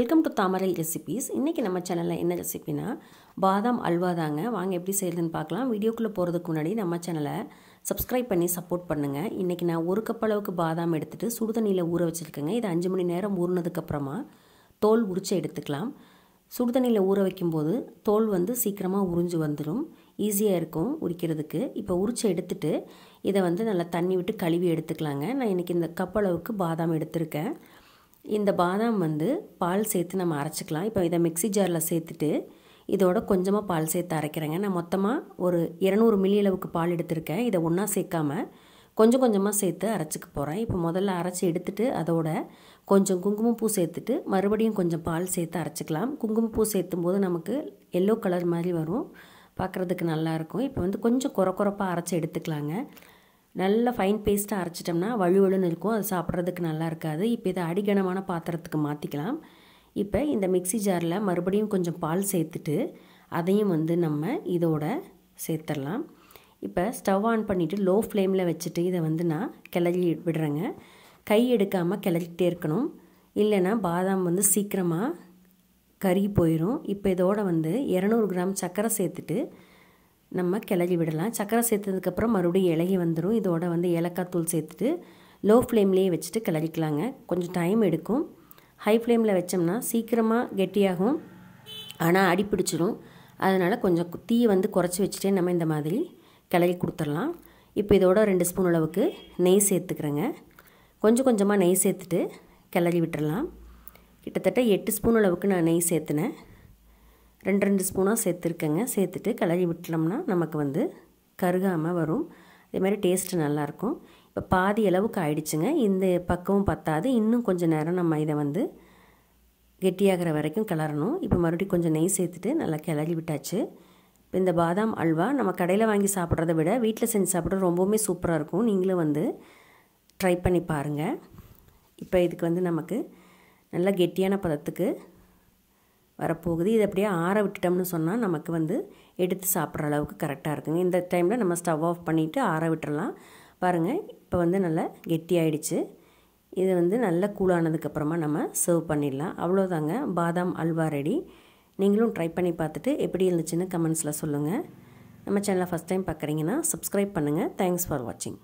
welcome to Thamarai recipes இன்றைக்கி நம்ம சேனலில் என்ன ரெசிபினா பாதாம் அல்வா தாங்க வாங்க எப்படி செய்கிறதுன்னு பார்க்கலாம் வீடியோக்குள்ளே போகிறதுக்கு முன்னாடி நம்ம சேனலை சப்ஸ்கிரைப் பண்ணி சப்போர்ட் பண்ணுங்கள் இன்றைக்கி நான் ஒரு கப் அளவுக்கு பாதாம் எடுத்துகிட்டு சுடுதண்ணியில் ஊற வச்சுருக்கேங்க இது அஞ்சு மணி நேரம் ஊறினதுக்கப்புறமா தோல் உரித்து எடுத்துக்கலாம் சுடு தண்ணியில் ஊற வைக்கும்போது தோல் வந்து சீக்கிரமாக உறிஞ்சு வந்துடும் ஈஸியாக இருக்கும் உரிக்கிறதுக்கு இப்போ உரித்து எடுத்துகிட்டு இதை வந்து நல்லா தண்ணி விட்டு கழுவி எடுத்துக்கலாங்க நான் இன்றைக்கி இந்த கப் அளவுக்கு பாதாம் எடுத்திருக்கேன் இந்த பாதாம் வந்து பால் சேர்த்து நம்ம அரைச்சிக்கலாம் இப்போ இதை மிக்சி ஜாரில் சேர்த்துட்டு இதோட கொஞ்சமாக பால் சேர்த்து அரைக்கிறேங்க நான் மொத்தமாக ஒரு இரநூறு மில்லி அளவுக்கு பால் எடுத்திருக்கேன் இதை ஒன்றா சேர்க்காமல் கொஞ்சம் கொஞ்சமாக சேர்த்து அரைச்சிக்க போகிறேன் இப்போ முதல்ல அரைச்சி எடுத்துட்டு அதோட கொஞ்சம் குங்குமப்பூ சேர்த்துட்டு மறுபடியும் கொஞ்சம் பால் சேர்த்து அரைச்சிக்கலாம் குங்குமப்பூ சேர்த்தும் போது நமக்கு எல்லோ கலர் மாதிரி வரும் பார்க்குறதுக்கு நல்லாயிருக்கும் இப்போ வந்து கொஞ்சம் குறை குறப்பாக அரைச்சி எடுத்துக்கலாங்க நல்லா ஃபைன் பேஸ்ட்டாக அரைச்சிட்டோம்னா வழுவழுன்னு இருக்கும் அது சாப்பிட்றதுக்கு நல்லா இருக்காது இப்போ இதை அடிகனமான பாத்திரத்துக்கு மாற்றிக்கலாம் இப்போ இந்த மிக்சி ஜாரில் மறுபடியும் கொஞ்சம் பால் சேர்த்துட்டு அதையும் வந்து நம்ம இதோட சேர்த்துடலாம் இப்போ ஸ்டவ் ஆன் பண்ணிவிட்டு லோ ஃப்ளேமில் வச்சுட்டு இதை வந்து நான் கிளறி விடுறேங்க கை எடுக்காமல் கிளறிக்கிட்டே இருக்கணும் இல்லைன்னா பாதாம் வந்து சீக்கிரமாக கறி போயிடும் இப்போ இதோட வந்து இரநூறு கிராம் சர்க்கரை சேர்த்துட்டு நம்ம கிளறி விடலாம் சக்கரை சேர்த்ததுக்கப்புறம் மறுபடியும் இலகி வந்துடும் இதோட வந்து ஏலக்காய் தூள் சேர்த்துட்டு லோ ஃப்ளேம்லேயே வச்சுட்டு கிளறிக்கலாங்க கொஞ்சம் டைம் எடுக்கும் ஹை ஃப்ளேமில் வச்சோம்னா சீக்கிரமாக கெட்டியாகும் ஆனால் அடி பிடிச்சிடும் அதனால் கொஞ்சம் தீயை வந்து குறைச்சி வச்சுட்டே நம்ம இந்த மாதிரி கிளறி கொடுத்துடலாம் இப்போ இதோட ரெண்டு ஸ்பூன் அளவுக்கு நெய் சேர்த்துக்கிறேங்க கொஞ்சம் கொஞ்சமாக நெய் சேர்த்துட்டு கிளறி விட்டுடலாம் கிட்டத்தட்ட எட்டு ஸ்பூன் அளவுக்கு நான் நெய் சேர்த்துனேன் ரெண்டு ரெண்டு ஸ்பூனாக சேர்த்துருக்கேங்க சேர்த்துட்டு கிளறி விட்டோம்னா நமக்கு வந்து கருகாமல் வரும் இதேமாதிரி டேஸ்ட்டு நல்லாயிருக்கும் இப்போ பாதி அளவுக்கு ஆயிடுச்சுங்க இந்த பக்கமும் பத்தாது இன்னும் கொஞ்சம் நேரம் நம்ம இதை வந்து கெட்டியாகிற வரைக்கும் கிளறணும் இப்போ மறுபடியும் கொஞ்சம் நெய் சேர்த்துட்டு நல்லா கிளறி விட்டாச்சு இந்த பாதாம் அல்வா நம்ம கடையில் வாங்கி சாப்பிட்றத விட வீட்டில் செஞ்சு சாப்பிட்றது ரொம்பவுமே சூப்பராக இருக்கும் நீங்களும் வந்து ட்ரை பண்ணி பாருங்கள் இப்போ இதுக்கு வந்து நமக்கு நல்லா கெட்டியான பதத்துக்கு வரப்போகுது இது அப்படியே ஆற விட்டுட்டோம்னு சொன்னால் நமக்கு வந்து எடுத்து சாப்பிட்ற அளவுக்கு கரெக்டாக இருக்குங்க இந்த டைமில் நம்ம ஸ்டவ் ஆஃப் பண்ணிவிட்டு ஆற விட்டுறலாம் பாருங்கள் இப்போ வந்து நல்லா கெட்டி ஆகிடுச்சு இது வந்து நல்லா கூலானதுக்கப்புறமா நம்ம சர்வ் பண்ணிடலாம் அவ்வளோதாங்க பாதாம் அல்வா ரெடி நீங்களும் ட்ரை பண்ணி பார்த்துட்டு எப்படி இருந்துச்சுன்னு கமெண்ட்ஸில் சொல்லுங்கள் நம்ம சேனலை ஃபஸ்ட் டைம் பார்க்குறீங்கன்னா சப்ஸ்கிரைப் பண்ணுங்கள் தேங்க்ஸ் ஃபார் வாட்சிங்